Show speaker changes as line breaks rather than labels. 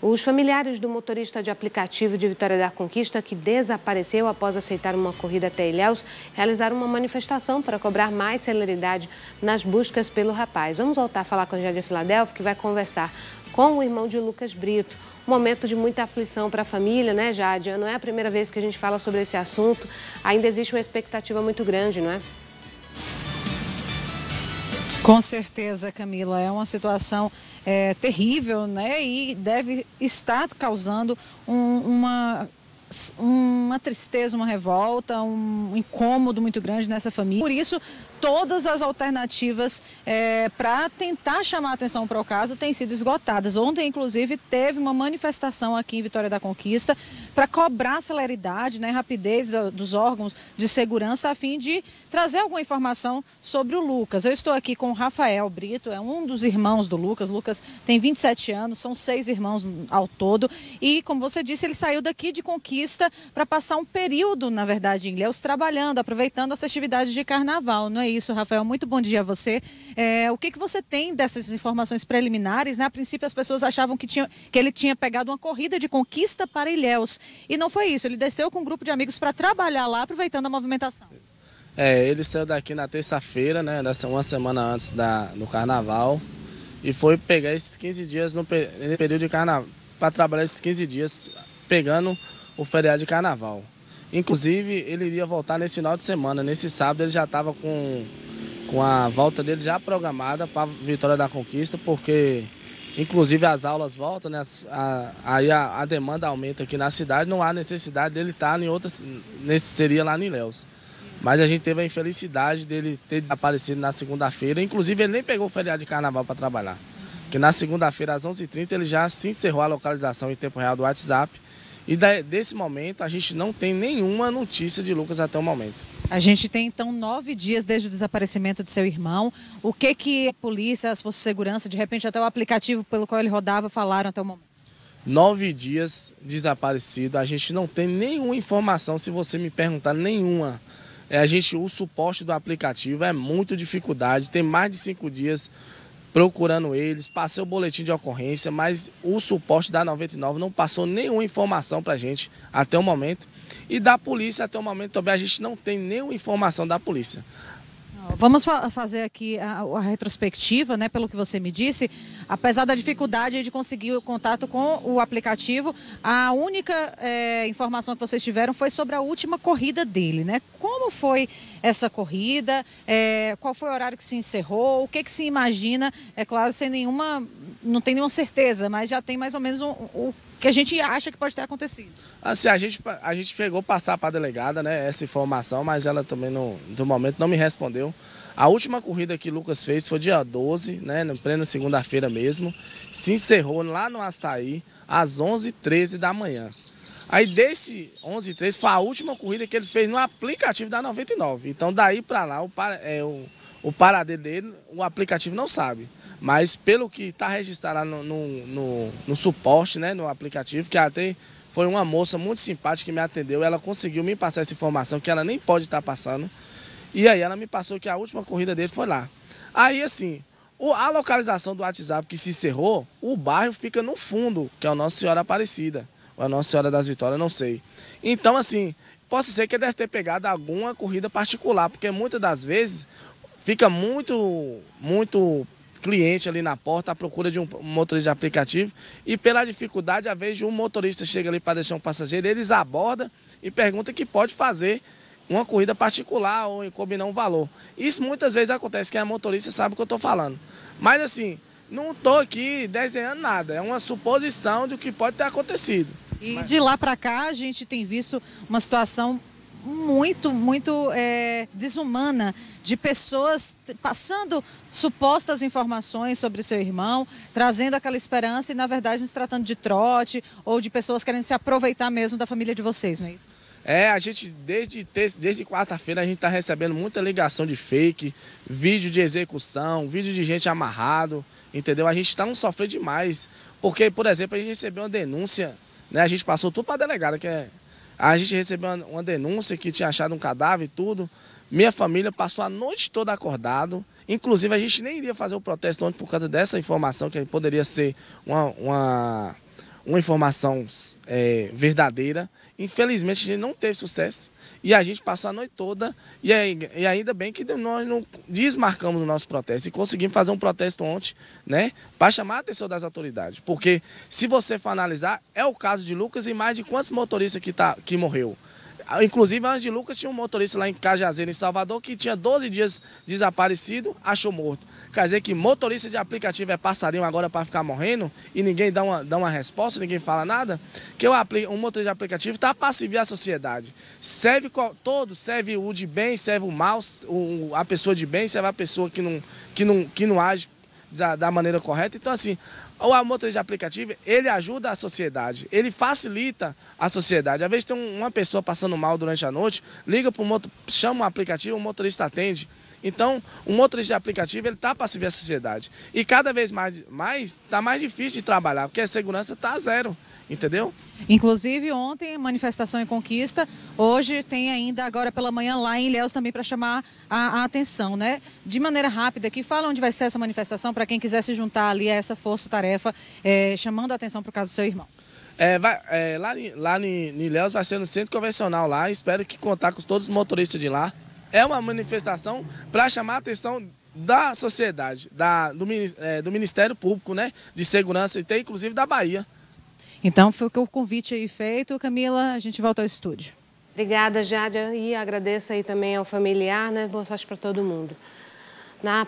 Os familiares do motorista de aplicativo de Vitória da Conquista, que desapareceu após aceitar uma corrida até Ilhéus, realizaram uma manifestação para cobrar mais celeridade nas buscas pelo rapaz. Vamos voltar a falar com a Angélia Filadélfia, que vai conversar com o irmão de Lucas Brito. Um momento de muita aflição para a família, né, Jade? Não é a primeira vez que a gente fala sobre esse assunto. Ainda existe uma expectativa muito grande, não é? Com certeza, Camila. É uma situação é, terrível, né? E deve estar causando um, uma uma tristeza, uma revolta, um incômodo muito grande nessa família. Por isso, todas as alternativas é, para tentar chamar atenção para o caso têm sido esgotadas. Ontem, inclusive, teve uma manifestação aqui em Vitória da Conquista para cobrar celeridade, né, rapidez dos órgãos de segurança a fim de trazer alguma informação sobre o Lucas. Eu estou aqui com o Rafael Brito, é um dos irmãos do Lucas. Lucas tem 27 anos, são seis irmãos ao todo e, como você disse, ele saiu daqui de Conquista para passar um período, na verdade, em Ilhéus, trabalhando, aproveitando as festividades de carnaval. Não é isso, Rafael? Muito bom dia a você. É, o que, que você tem dessas informações preliminares? Né? A princípio, as pessoas achavam que, tinha, que ele tinha pegado uma corrida de conquista para Ilhéus. E não foi isso. Ele desceu com um grupo de amigos para trabalhar lá, aproveitando a movimentação.
É, ele saiu daqui na terça-feira, né? Dessa uma semana antes da, do carnaval. E foi pegar esses 15 dias no, no período de carnaval. Para trabalhar esses 15 dias, pegando o feriado de carnaval. Inclusive, ele iria voltar nesse final de semana. Nesse sábado, ele já estava com, com a volta dele já programada para a Vitória da Conquista, porque, inclusive, as aulas voltam, né? aí a, a, demanda aumenta aqui na cidade. Não há necessidade dele estar tá em outras. Nesse, seria lá em Léus. Mas a gente teve a infelicidade dele ter desaparecido na segunda-feira. Inclusive, ele nem pegou o feriado de carnaval para trabalhar. Que na segunda-feira, às 11h30, ele já se encerrou a localização em tempo real do WhatsApp e da, desse momento, a gente não tem nenhuma notícia de Lucas até o momento.
A gente tem então nove dias desde o desaparecimento de seu irmão. O que que a polícia, as forças de segurança, de repente até o aplicativo pelo qual ele rodava falaram até
o momento? Nove dias desaparecido. A gente não tem nenhuma informação, se você me perguntar, nenhuma. É, a gente, o suporte do aplicativo é muito dificuldade. Tem mais de cinco dias procurando eles, passei o boletim de ocorrência, mas o suporte da 99 não passou nenhuma informação para a gente até o momento. E da polícia até o momento também a gente não tem nenhuma informação da polícia. Vamos fa fazer
aqui a, a, retrospectiva, né? Pelo que você me disse, apesar da dificuldade de conseguir o contato com o aplicativo, a única é, informação que vocês tiveram foi sobre a última corrida dele, né? Como foi essa corrida? É, qual foi o horário que se encerrou? O que, que se imagina? É claro, sem nenhuma, não tem nenhuma certeza, mas já tem mais ou menos o um, um, que a gente acha que pode ter acontecido?
Assim, a gente, a gente pegou passar para a delegada né, essa informação, mas ela também, não, no momento, não me respondeu. A última corrida que o Lucas fez foi dia 12, né, na plena segunda-feira mesmo. Se encerrou lá no Açaí, às 11h13 da manhã. Aí desse 11 h 13 foi a última corrida que ele fez no aplicativo da 99. Então daí para lá, o, para, é, o, o paradeiro dele, o aplicativo não sabe. Mas pelo que está registrado no, no, no, no, suporte, né, no aplicativo, que até foi uma moça muito simpática que me atendeu, ela conseguiu me passar essa informação que ela nem pode estar tá passando. E aí ela me passou que a última corrida dele foi lá. Aí assim, o, a localização do WhatsApp que se encerrou, o bairro fica no fundo, que é o Nossa Senhora Aparecida, ou a Nossa Senhora das Vitórias, não sei. Então assim, pode ser que ele deve ter pegado alguma corrida particular, porque muitas das vezes fica muito, muito cliente ali na porta à procura de um motorista de aplicativo e pela dificuldade, vez de um motorista chega ali para deixar um passageiro, eles abordam e perguntam que pode fazer uma corrida particular ou em combinar um valor. Isso muitas vezes acontece, quem é motorista sabe o que eu estou falando. Mas assim, não estou aqui desenhando nada, é uma suposição do que pode ter acontecido.
E Mas... de lá para cá a gente tem visto uma situação muito, muito é, desumana de pessoas passando supostas informações sobre seu irmão, trazendo aquela esperança e, na verdade, se tratando de trote ou de pessoas querendo se aproveitar mesmo da família de vocês, não é isso?
É, a gente desde, desde quarta-feira a gente está recebendo muita ligação de fake, vídeo de execução, vídeo de gente amarrado, entendeu? A gente está um sofrer demais, porque, por exemplo, a gente recebeu uma denúncia, né? A gente passou tudo para a delegada, que é a gente recebeu uma denúncia que tinha achado um cadáver e tudo. Minha família passou a noite toda acordado. Inclusive, a gente nem iria fazer o protesto ontem por causa dessa informação, que poderia ser uma, uma uma informação é, verdadeira. Infelizmente, a gente não teve sucesso e a gente passou a noite toda. E, e ainda bem que nós não desmarcamos o nosso protesto e conseguimos fazer um protesto ontem, né? Para chamar a atenção das autoridades. Porque se você for analisar, é o caso de Lucas e mais de quantos motoristas que, tá, que morreu. Ah, inclusive, antes de Lucas, tinha um motorista lá em Cajazeiro, em Salvador, que tinha 12 dias desaparecido, achou morto. Quer dizer que motorista de aplicativo é passarinho agora para ficar morrendo e ninguém dá uma, dá uma resposta, ninguém fala nada? Que eu aplico, um motorista de aplicativo está para servir a sociedade. Serve todo, serve o de bem, serve o mal, o, a pessoa de bem, serve a pessoa que não, que não, que não age da, da maneira correta. Então, assim, o motorista de aplicativo, ele ajuda a sociedade, ele facilita a sociedade. Às vezes tem uma pessoa passando mal durante a noite, liga para o motor, chama o um aplicativo, o motorista atende. Então, o motorista de aplicativo, ele está para servir a sociedade. E cada vez mais está mais, tá mais difícil de trabalhar, porque a segurança está zero. Entendeu? Inclusive, ontem, manifestação e conquista. Hoje
tem ainda, agora pela manhã, lá em Ilhéus também para chamar a, a, atenção, né? De maneira rápida, aqui fala onde vai ser essa manifestação para quem quiser se juntar ali a essa força-tarefa, é, chamando a atenção
para o caso do seu irmão. É, vai, é, lá lá em Ilhéus vai ser no centro convencional lá. Espero que contar com todos os motoristas de lá. É uma manifestação para chamar a atenção da sociedade, da, do, é, do Ministério Público, né? De Segurança e até inclusive da Bahia.
Então, foi o convite aí feito. Camila, a gente volta ao estúdio. Obrigada, Jádia, e agradeço aí também ao familiar, né? Boa sorte para todo mundo. Na...